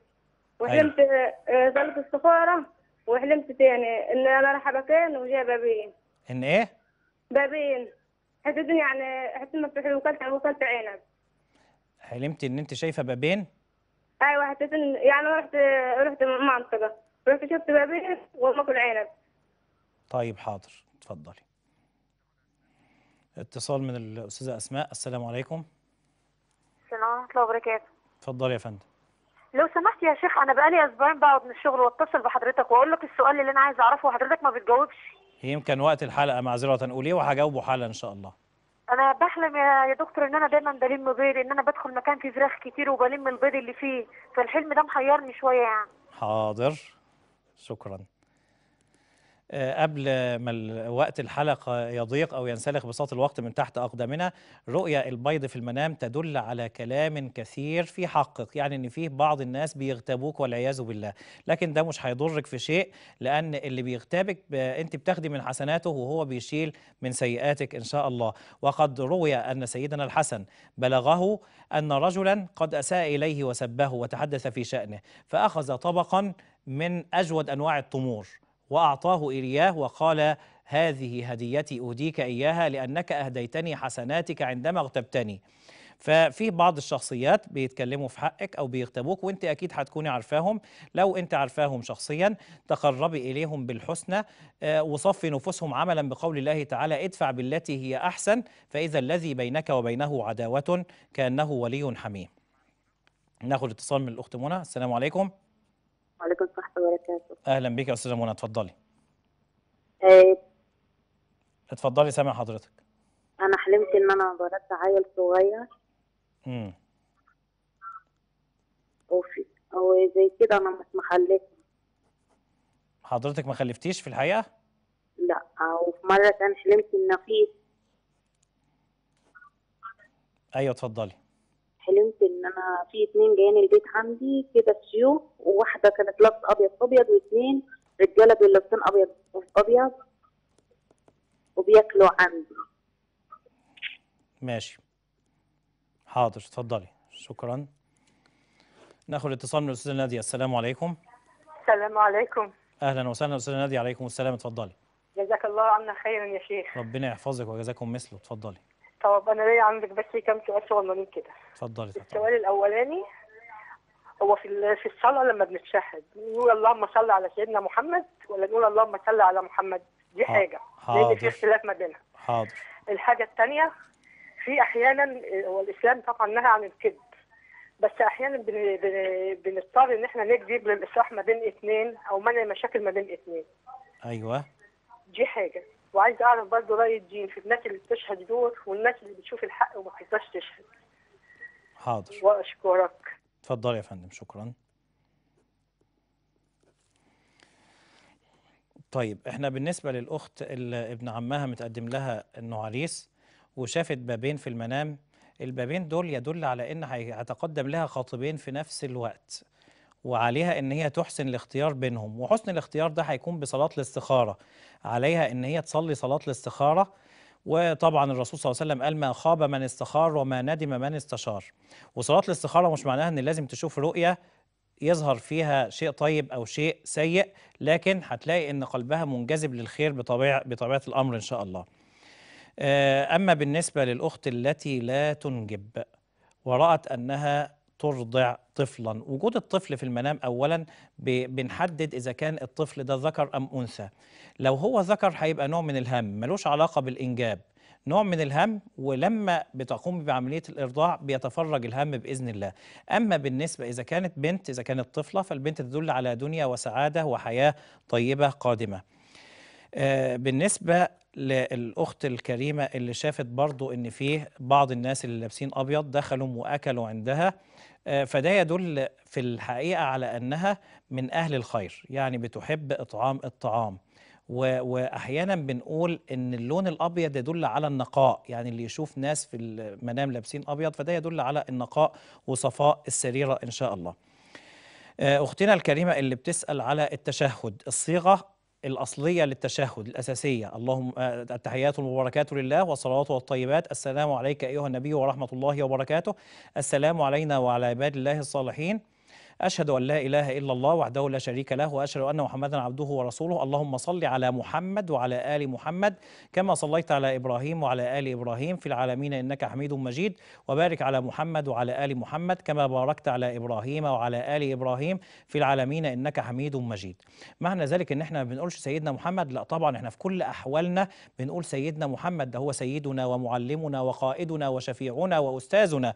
وحلمت أيوة. آه، صلاه وحلمت تاني ان انا رايحه مكان وجاي بابين ان ايه؟ بابين حسيت يعني حسيت مفتوحين وكلت وكلت عنب حلمت ان انت شايفه بابين؟ ايوه حسيت ان يعني انا رحت رحت منطقه رحت شفت بابين وماكل عنب طيب حاضر اتفضلي اتصال من الأستاذة أسماء السلام عليكم السلام ورحمة الله وبركاته اتفضل يا فندم لو سمحت يا شيخ أنا بقالي أسبوعين بقعد من الشغل وأتصل بحضرتك وأقول لك السؤال اللي أنا عايز أعرفه وحضرتك ما بتجاوبش يمكن وقت الحلقة معذرة قوليه وهجاوبه حالا إن شاء الله أنا بحلم يا دكتور إن أنا دايما بلم بيض إن أنا بدخل مكان فيه فراخ كتير وبلم البيض اللي فيه فالحلم ده محيرني شوية يعني حاضر شكرا آه، قبل ما وقت الحلقة يضيق أو ينسلخ بساط الوقت من تحت أقدامنا رؤية البيض في المنام تدل على كلام كثير في حقك يعني أن فيه بعض الناس بيغتابوك والعياذ بالله لكن ده مش هيضرك في شيء لأن اللي بيغتابك أنت بتاخدي من حسناته وهو بيشيل من سيئاتك إن شاء الله وقد روي أن سيدنا الحسن بلغه أن رجلا قد أساء إليه وسبه وتحدث في شأنه فأخذ طبقا من أجود أنواع التمور وأعطاه إياه وقال هذه هديتي أهديك إياها لأنك أهديتني حسناتك عندما اغتبتني ففي بعض الشخصيات بيتكلموا في حقك او بيغتابوك وانت اكيد هتكوني عارفاهم لو انت عارفاهم شخصيا تقربي اليهم بالحسنى آه، وصفي نفوسهم عملا بقول الله تعالى ادفع بالتي هي احسن فاذا الذي بينك وبينه عداوه كانه ولي حميم ناخد اتصال من الاخت منى السلام عليكم وعليكم السلام وبركاته اهلا بيك يا استاذه منى اتفضلي ايه اتفضلي سامع حضرتك انا حلمت ان انا ضربت عيل صغير امم وفي وزي كده انا مش مخلفه حضرتك ما خلفتيش في الحقيقه لا وفي مره كان حلمت ان في ايوه اتفضلي حلمت ان انا في اتنين جايين البيت عندي كده في شيوخ وواحده كانت لابسه ابيض ابيض واتنين رجاله دول لابسين ابيض ابيض وبياكلوا عندي ماشي حاضر اتفضلي شكرا ناخد اتصال من الاستاذه ناديه السلام عليكم السلام عليكم اهلا وسهلا استاذه ناديه عليكم السلام اتفضلي جزاك الله عنا خيرا يا شيخ ربنا يحفظك وجزاكم مثله اتفضلي طب انا ليا عندك بس كام سؤال صغننين كده اتفضلي السؤال الاولاني هو في في الصلاه لما بنتشهد نقول اللهم صل على سيدنا محمد ولا نقول اللهم صل على محمد دي حاجه حاضر. لان في اختلاف ما بينها حاضر الحاجه الثانيه في احيانا هو الاسلام طبعا نهى عن الكذب بس احيانا بن... بن... بنضطر ان احنا نكذب للاصلاح ما بين اثنين او منع مشاكل ما بين اثنين ايوه دي حاجه وعايز اعرف برضه راي الدين في الناس اللي بتشهد دول والناس اللي بتشوف الحق وما بتحبش تشهد حاضر واشكرك اتفضل يا فندم شكرا طيب احنا بالنسبه للاخت اللي ابن عمها متقدم لها انه عريس وشافت بابين في المنام البابين دول يدل على ان هيتقدم لها خاطبين في نفس الوقت وعليها ان هي تحسن الاختيار بينهم وحسن الاختيار ده هيكون بصلاه الاستخاره عليها ان هي تصلي صلاه الاستخاره وطبعا الرسول صلى الله عليه وسلم قال ما خاب من استخار وما ندم من استشار وصلاه الاستخاره مش معناها ان لازم تشوف رؤيه يظهر فيها شيء طيب او شيء سيء لكن هتلاقي ان قلبها منجذب للخير بطبيعه بطبيعه الامر ان شاء الله آه، اما بالنسبه للاخت التي لا تنجب ورات انها ترضع طفلا وجود الطفل في المنام اولا بنحدد اذا كان الطفل ده ذكر ام انثى لو هو ذكر هيبقى نوع من الهم ملوش علاقه بالانجاب نوع من الهم ولما بتقوم بعملية الإرضاع بيتفرج الهم بإذن الله أما بالنسبة إذا كانت بنت إذا كانت طفلة فالبنت تدل على دنيا وسعادة وحياة طيبة قادمة آه، بالنسبة للأخت الكريمة اللي شافت برضو إن فيه بعض الناس اللي لابسين أبيض دخلوا وأكلوا عندها آه، فده يدل في الحقيقة على أنها من أهل الخير يعني بتحب إطعام الطعام واحيانا بنقول ان اللون الابيض يدل على النقاء يعني اللي يشوف ناس في المنام لابسين ابيض فده يدل على النقاء وصفاء السريره ان شاء الله آه، اختنا الكريمه اللي بتسال على التشهد الصيغه الأصلية للتشهد الأساسية اللهم آه، التحيات والمباركات لله والصلوات والطيبات السلام عليك أيها النبي ورحمة الله وبركاته السلام علينا وعلى عباد الله الصالحين أشهد أن لا إله إلا الله وحده لا شريك له وأشهد أن محمدا عبده ورسوله اللهم صل على محمد وعلى آل محمد كما صليت على إبراهيم وعلى آل إبراهيم في العالمين إنك حميد مجيد وبارك على محمد وعلى آل محمد كما باركت على إبراهيم وعلى آل إبراهيم في العالمين إنك حميد مجيد معنى ذلك إن إحنا ما بنقولش سيدنا محمد لا طبعا إحنا في كل أحوالنا بنقول سيدنا محمد ده هو سيدنا ومعلمنا وقائدنا وشفيعنا وأستاذنا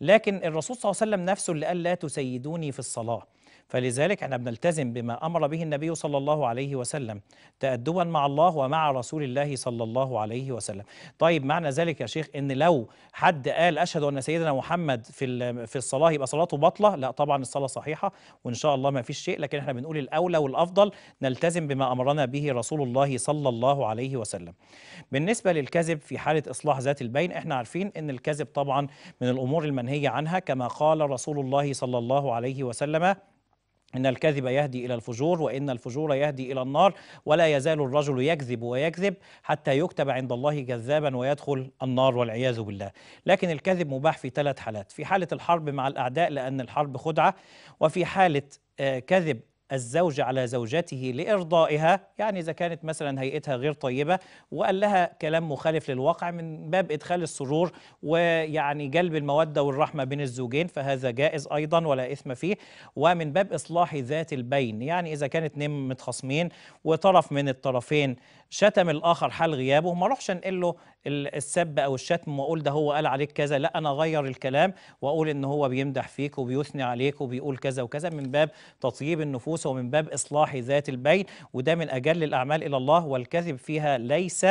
لكن الرسول صلى الله عليه وسلم نفسه اللي قال لا تسيدوني في الصلاة فلذلك احنا بنلتزم بما امر به النبي صلى الله عليه وسلم تادبا مع الله ومع رسول الله صلى الله عليه وسلم. طيب معنى ذلك يا شيخ ان لو حد قال اشهد ان سيدنا محمد في في الصلاه يبقى صلاته باطله؟ لا طبعا الصلاه صحيحه وان شاء الله ما فيش شيء لكن احنا بنقول الاولى والافضل نلتزم بما امرنا به رسول الله صلى الله عليه وسلم. بالنسبه للكذب في حاله اصلاح ذات البين احنا عارفين ان الكذب طبعا من الامور المنهيه عنها كما قال رسول الله صلى الله عليه وسلم إن الكذب يهدي إلى الفجور وإن الفجور يهدي إلى النار ولا يزال الرجل يكذب ويكذب حتى يكتب عند الله كذابا ويدخل النار والعياذ بالله لكن الكذب مباح في ثلاث حالات في حالة الحرب مع الأعداء لأن الحرب خدعة وفي حالة آه، كذب الزوج على زوجته لإرضائها يعني إذا كانت مثلا هيئتها غير طيبة وقال لها كلام مخالف للواقع من باب إدخال السرور ويعني جلب المودة والرحمة بين الزوجين فهذا جائز أيضا ولا إثم فيه ومن باب إصلاح ذات البين يعني إذا كانت اتنين متخاصمين وطرف من الطرفين شتم الآخر حال غيابه ما أروحش أنقل له السب أو الشتم وأقول ده هو قال عليك كذا لا أنا أغير الكلام وأقول إن هو بيمدح فيك وبيثني عليك وبيقول كذا وكذا من باب تطيب النفوس الناموس ومن باب إصلاح ذات البين وده من أجل الأعمال إلى الله والكذب فيها ليس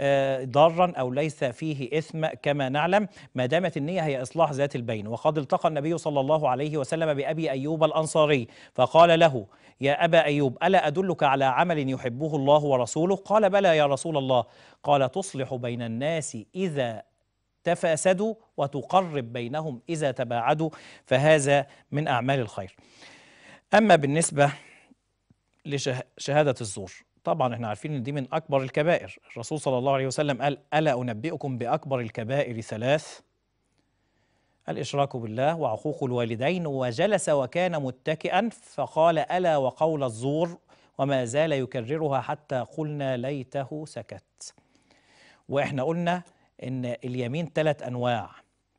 آه، ضارا او ليس فيه اثم كما نعلم ما دامت النيه هي اصلاح ذات البين وقد التقى النبي صلى الله عليه وسلم بابي ايوب الانصاري فقال له يا ابا ايوب الا ادلك على عمل يحبه الله ورسوله قال بلى يا رسول الله قال تصلح بين الناس اذا تفاسدوا وتقرب بينهم اذا تباعدوا فهذا من اعمال الخير أما بالنسبة لشهادة الزور طبعا احنا عارفين ان دي من اكبر الكبائر الرسول صلى الله عليه وسلم قال الا انبئكم باكبر الكبائر ثلاث الاشراك بالله وعقوق الوالدين وجلس وكان متكئا فقال الا وقول الزور وما زال يكررها حتى قلنا ليته سكت واحنا قلنا ان اليمين ثلاث انواع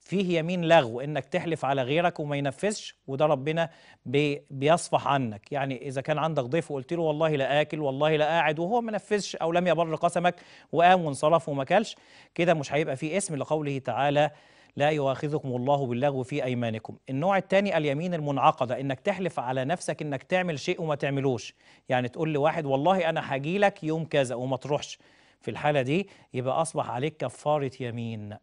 فيه يمين لغو انك تحلف على غيرك وما ينفذش وده ربنا بي بيصفح عنك يعني اذا كان عندك ضيف وقلت له والله لا اكل والله لا قاعد وهو ما نفذش او لم يبر قسمك وقام وانصرف وما كلش كده مش هيبقى فيه اسم لقوله تعالى لا يؤاخذكم الله باللغو في ايمانكم النوع الثاني اليمين المنعقده انك تحلف على نفسك انك تعمل شيء وما تعملوش يعني تقول لواحد والله انا هاجي لك يوم كذا وما تروحش في الحاله دي يبقى اصبح عليك كفاره يمين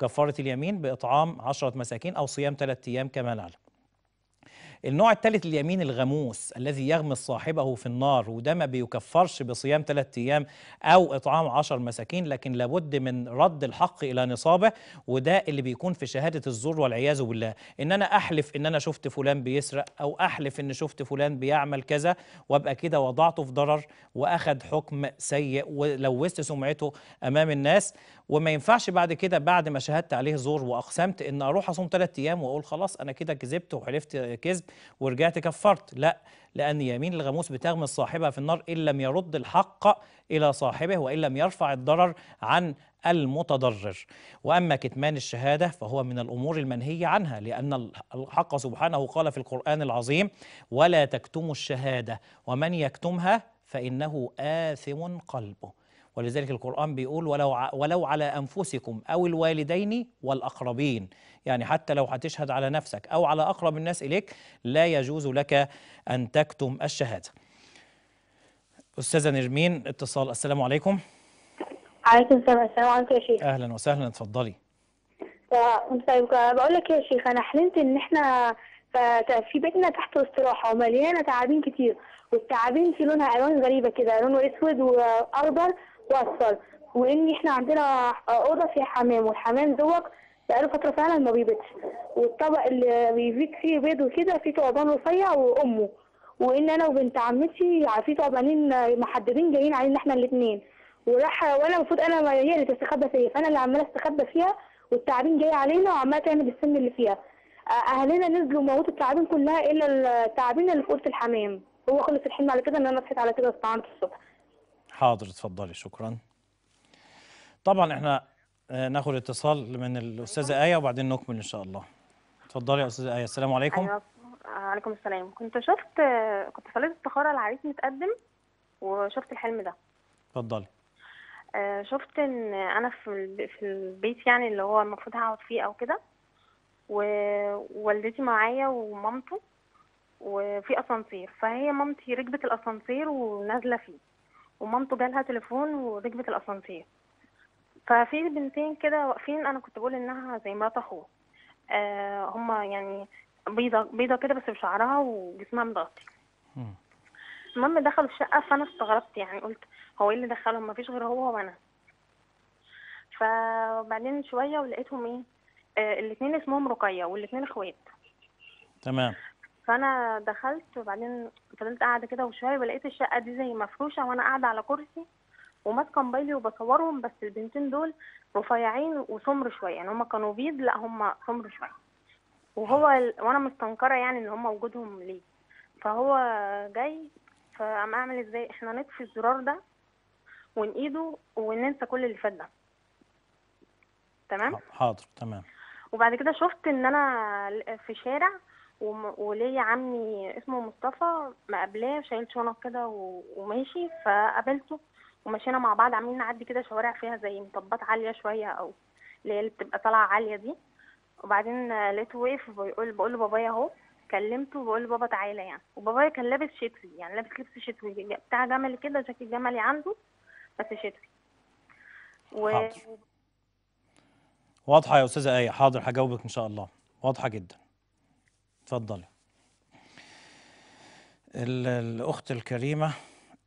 كفارة اليمين بإطعام عشرة مساكين أو صيام ثلاثة أيام كما نعلم النوع الثالث اليمين الغموس الذي يغمس صاحبه في النار وده ما بيكفرش بصيام ثلاثة أيام أو إطعام عشر مساكين لكن لابد من رد الحق إلى نصابه وده اللي بيكون في شهادة الزور والعياذ بالله إن أنا أحلف إن أنا شفت فلان بيسرق أو أحلف إن شفت فلان بيعمل كذا وأبقى كده وضعته في ضرر وأخد حكم سيء ولوثت سمعته أمام الناس وما ينفعش بعد كده بعد ما شهدت عليه زور واقسمت ان اروح اصوم ثلاث ايام واقول خلاص انا كده كذبت وحلفت كذب ورجعت كفرت لا لأن يمين الغموس بتغمس صاحبها في النار إن لم يرد الحق إلى صاحبه وإن لم يرفع الضرر عن المتضرر وأما كتمان الشهادة فهو من الأمور المنهية عنها لأن الحق سبحانه قال في القرآن العظيم ولا تكتموا الشهادة ومن يكتمها فإنه آثم قلبه ولذلك القرآن بيقول ولو ولو على أنفسكم أو الوالدين والأقربين يعني حتى لو هتشهد على نفسك أو على أقرب الناس إليك لا يجوز لك أن تكتم الشهادة أستاذة نرمين اتصال السلام عليكم عليكم السلام السلام عليكم يا شيخ أهلا وسهلا اتفضلي بقول لك يا شيخ أنا حلمت إن إحنا في بيتنا تحت استراحه ومليانه تعابين كتير والتعابين في لونها الوان غريبه كده لونه اسود واخضر وصل وان احنا عندنا اوضه فيها حمام والحمام دوت بقاله فتره فعلا ما بيبيضش والطبق اللي بيبيض فيه بيض وكده فيه ثعبان رفيع وامه وان انا وبنت عمتي في ثعبانين محددين جايين علينا احنا الاثنين وراح وانا المفروض انا هي اللي تستخبى فيا فانا اللي عماله استخبى فيها والتعابين جايه علينا وعماله تعمل السن اللي فيها اهلنا نزلوا موتوا التعابين كلها الا التعابين اللي في اوضه الحمام هو خلص الحلم على كده ان انا صحيت على كده استعنت الصبح حاضر تفضلي شكرا طبعا احنا آه، ناخد اتصال من الاستاذه ايه وبعدين نكمل ان شاء الله اتفضلي يا استاذه ايه السلام عليكم وعليكم أيوة، عليكم السلام كنت شفت كنت صليت استخاره العريس متقدم وشفت الحلم ده اتفضلي آه، شفت ان انا في في البيت يعني اللي هو المفروض هقعد فيه او كده ووالدتي معايا ومامته وفي اسانسير فهي مامتي ركبت الاسانسير ونازله فيه ومامته جالها تليفون وركبت الاسانسير ففي بنتين كده واقفين انا كنت بقول انها زي مرات اخوه آه، هما يعني بيضه بيضه كده بس بشعرها وجسمها متغطي المهم دخلوا الشقه فانا استغربت يعني قلت هو ايه اللي دخلهم مفيش غير هو وانا فبعدين شويه ولقيتهم ايه آه الاتنين اسمهم رقيه والاتنين اخوات تمام فانا دخلت وبعدين فضلت قاعده كده وشويه ولقيت الشقه دي زي مفروشه وانا قاعده على كرسي وماسكه موبايلي وبصورهم بس البنتين دول رفيعين وسمر شويه يعني هما كانوا بيض لا هما سمر شويه وهو ال... وانا مستنكره يعني ان هما وجودهم ليه فهو جاي فقام اعمل ازاي احنا نطفي الزرار ده ونقيده وننسى كل اللي فات ده تمام حاضر تمام وبعد كده شفت ان انا في شارع وليا عمي اسمه مصطفى مقابلاه شايل شنط كده وماشي فقابلته ومشينا مع بعض عاملين نعدي كده شوارع فيها زي مطبات عاليه شويه او اللي هي اللي بتبقى طالعه عاليه دي وبعدين لقيته وقف بيقول بقول لبابايا اهو كلمته بقول لبابا تعالى يعني وبابايا كان لابس شتوي يعني لابس لبس شتوي بتاع جملي كده شكل جملي عنده بس شتوي و... حاضر. واضحه يا استاذه ايه حاضر هجاوبك ان شاء الله واضحه جدا اتفضلي الأخت الكريمة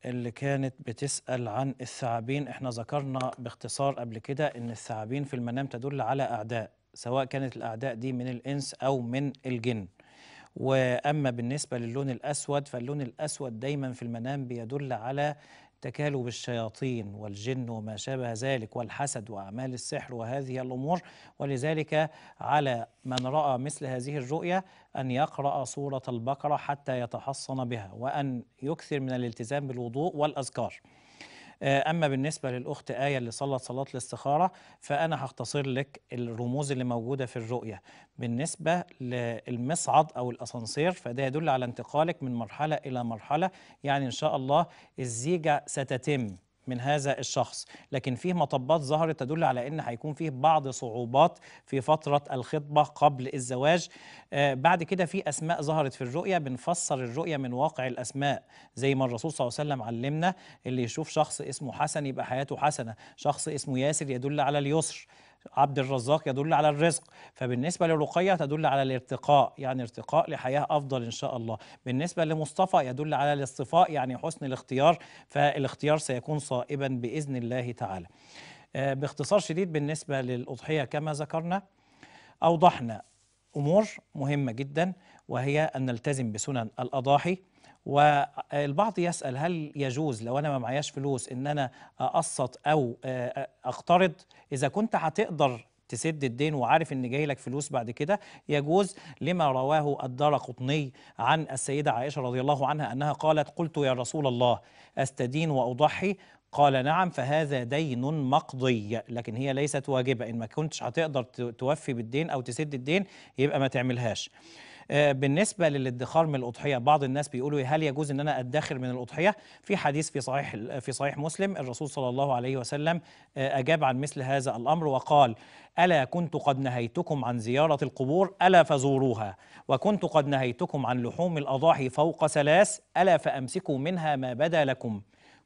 اللي كانت بتسأل عن الثعابين احنا ذكرنا باختصار قبل كده ان الثعابين في المنام تدل على أعداء سواء كانت الأعداء دي من الإنس أو من الجن واما بالنسبه للون الاسود فاللون الاسود دايما في المنام بيدل على تكالب الشياطين والجن وما شابه ذلك والحسد وأعمال السحر وهذه الأمور ولذلك على من رأى مثل هذه الرؤية أن يقرأ سورة البقرة حتى يتحصن بها وأن يكثر من الالتزام بالوضوء والأذكار آه، أما بالنسبة للأخت آية اللي صلت صلاة الاستخارة فأنا هختصر لك الرموز اللي موجودة في الرؤية بالنسبة للمصعد أو الأسانسير فده يدل على انتقالك من مرحلة إلى مرحلة يعني إن شاء الله الزيجة ستتم من هذا الشخص لكن فيه مطبات ظهرت تدل على ان هيكون فيه بعض صعوبات في فتره الخطبه قبل الزواج آه، بعد كده في اسماء ظهرت في الرؤيه بنفسر الرؤيه من واقع الاسماء زي ما الرسول صلى الله عليه وسلم علمنا اللي يشوف شخص اسمه حسن يبقى حياته حسنه شخص اسمه ياسر يدل على اليسر عبد الرزاق يدل على الرزق فبالنسبة لرقية تدل على الارتقاء يعني ارتقاء لحياة أفضل إن شاء الله بالنسبة لمصطفى يدل على الاصطفاء يعني حسن الاختيار فالاختيار سيكون صائبا بإذن الله تعالى آه، باختصار شديد بالنسبة للأضحية كما ذكرنا أوضحنا أمور مهمة جدا وهي أن نلتزم بسنن الأضاحي والبعض يسأل هل يجوز لو أنا ما معياش فلوس إن أنا أقسط أو أقترض إذا كنت هتقدر تسد الدين وعارف ان جاي لك فلوس بعد كده يجوز لما رواه الدار قطني عن السيدة عائشة رضي الله عنها أنها قالت قلت يا رسول الله أستدين وأضحي قال نعم فهذا دين مقضي لكن هي ليست واجبة إن ما كنتش هتقدر توفي بالدين أو تسد الدين يبقى ما تعملهاش آه، بالنسبه للادخار من الاضحيه بعض الناس بيقولوا هل يجوز ان انا ادخر من الاضحيه في حديث في صحيح في صحيح مسلم الرسول صلى الله عليه وسلم آه، اجاب عن مثل هذا الامر وقال الا كنت قد نهيتكم عن زياره القبور الا فزوروها وكنت قد نهيتكم عن لحوم الاضاحي فوق ثلاث الا فامسكوا منها ما بدا لكم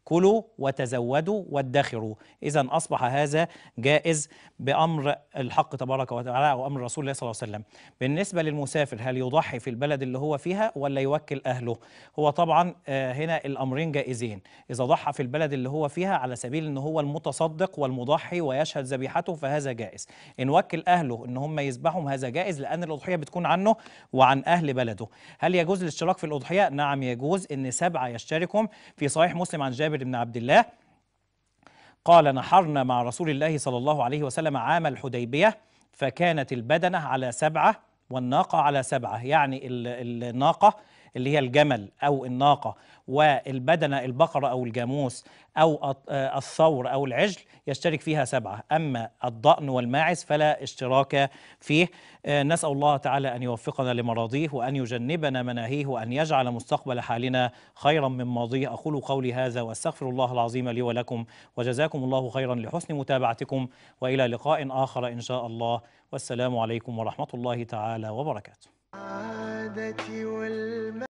كلوا وتزودوا وادخروا إذا أصبح هذا جائز بأمر الحق تبارك وتعالى وأمر رسول الله صلى الله عليه وسلم بالنسبة للمسافر هل يضحي في البلد اللي هو فيها ولا يوكل أهله هو طبعا آه، هنا الأمرين جائزين إذا ضحى في البلد اللي هو فيها على سبيل أن هو المتصدق والمضحي ويشهد ذبيحته فهذا جائز إن وكل أهله أن هم يذبحهم هذا جائز لأن الأضحية بتكون عنه وعن أهل بلده هل يجوز الاشتراك في الأضحية؟ نعم يجوز أن سبعة يشتركهم في صحيح مسلم عن جابر جابر بن عبد الله قال نحرنا مع رسول الله صلى الله عليه وسلم عام الحديبية فكانت البدنة على سبعة والناقة على سبعة يعني الناقة اللي هي الجمل أو الناقة والبدنة البقرة أو الجاموس أو آه، الثور أو العجل يشترك فيها سبعة أما الضأن والماعز فلا اشتراك فيه آه، نسأل الله تعالى أن يوفقنا لمراضيه وأن يجنبنا مناهيه وأن يجعل مستقبل حالنا خيرا من ماضيه أقول قولي هذا وأستغفر الله العظيم لي ولكم وجزاكم الله خيرا لحسن متابعتكم وإلى لقاء آخر إن شاء الله والسلام عليكم ورحمة الله تعالى وبركاته عادتي والم